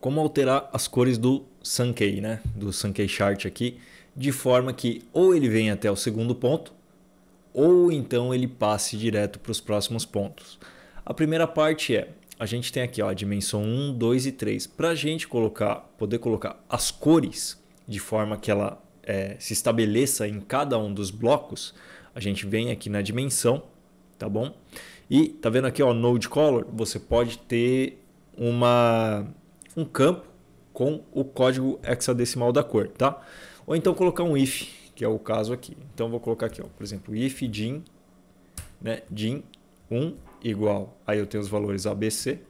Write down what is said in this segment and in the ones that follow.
como alterar as cores do Sankey, né? do Sankey Chart aqui, de forma que ou ele venha até o segundo ponto, ou então ele passe direto para os próximos pontos. A primeira parte é, a gente tem aqui ó, a dimensão 1, 2 e 3. Para a gente colocar, poder colocar as cores de forma que ela é, se estabeleça em cada um dos blocos, a gente vem aqui na dimensão, tá bom? E tá vendo aqui, ó, Node Color, você pode ter uma um campo com o código hexadecimal da cor, tá? Ou então colocar um if, que é o caso aqui. Então vou colocar aqui, ó, por exemplo, if din, né, din 1 igual, aí eu tenho os valores ABC.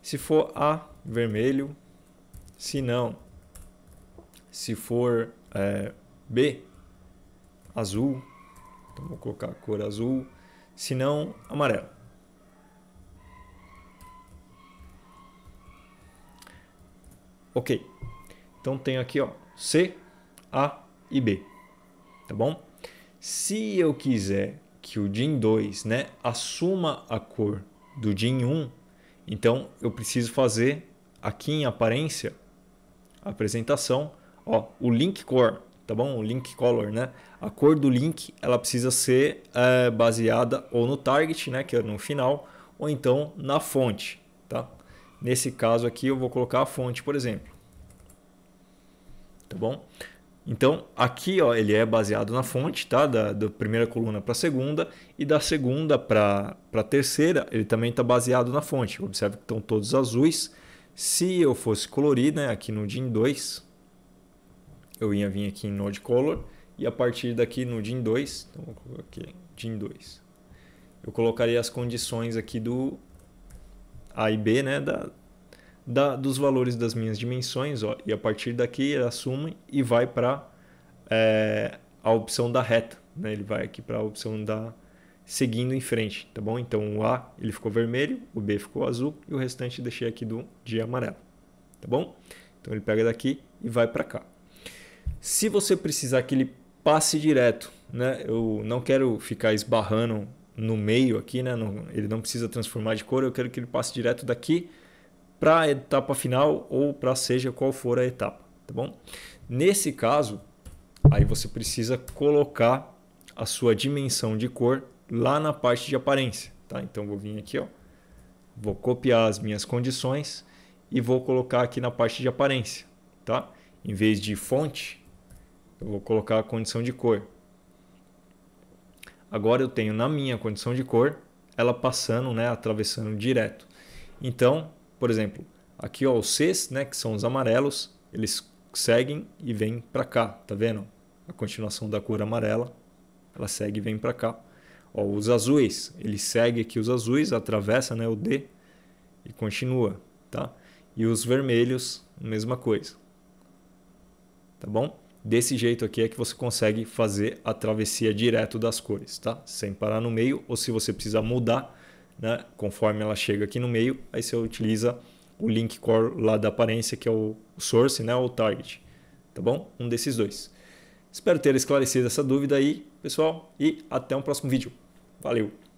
Se for A, vermelho. Se não, se for é, B, azul. Então vou colocar a cor azul. Se não, amarelo. Ok. Então tenho aqui ó, C, A e B. Tá bom? Se eu quiser que o DIN 2 né, assuma a cor do DIN 1, então eu preciso fazer aqui em aparência, apresentação, ó, o link cor, tá bom? O link color, né? A cor do link ela precisa ser é, baseada ou no target, né, que é no final, ou então na fonte, tá? Nesse caso aqui, eu vou colocar a fonte, por exemplo. Tá bom? Então, aqui ó, ele é baseado na fonte, tá? Da, da primeira coluna para a segunda e da segunda para a terceira, ele também está baseado na fonte. Observe que estão todos azuis. Se eu fosse colorir, né, aqui no DIN 2, eu ia vir aqui em Node Color e a partir daqui no DIN 2, então vou colocar aqui, DIN 2, eu colocaria as condições aqui do, a e B, né, da, da, dos valores das minhas dimensões, ó, e a partir daqui ele assume e vai para é, eh, a opção da reta, né? Ele vai aqui para a opção da seguindo em frente, tá bom? Então o A ele ficou vermelho, o B ficou azul e o restante deixei aqui do de amarelo, tá bom? Então ele pega daqui e vai para cá. Se você precisar que ele passe direto, né? Eu não quero ficar esbarrando no meio aqui, né? No, ele não precisa transformar de cor, eu quero que ele passe direto daqui para a etapa final ou para seja qual for a etapa, tá bom? Nesse caso, aí você precisa colocar a sua dimensão de cor lá na parte de aparência, tá? Então vou vir aqui, ó, vou copiar as minhas condições e vou colocar aqui na parte de aparência, tá? Em vez de fonte, eu vou colocar a condição de cor agora eu tenho na minha condição de cor ela passando, né, atravessando direto. Então, por exemplo, aqui ó, os Cs, né, que são os amarelos, eles seguem e vêm para cá, tá vendo? A continuação da cor amarela, ela segue e vem para cá. Ó, os azuis, ele segue aqui os azuis, atravessa né, o D e continua, tá? E os vermelhos, mesma coisa, tá bom? Desse jeito aqui é que você consegue fazer a travessia direto das cores, tá? Sem parar no meio, ou se você precisar mudar, né? Conforme ela chega aqui no meio, aí você utiliza o link core lá da aparência, que é o source, né? Ou o target, tá bom? Um desses dois. Espero ter esclarecido essa dúvida aí, pessoal, e até um próximo vídeo. Valeu!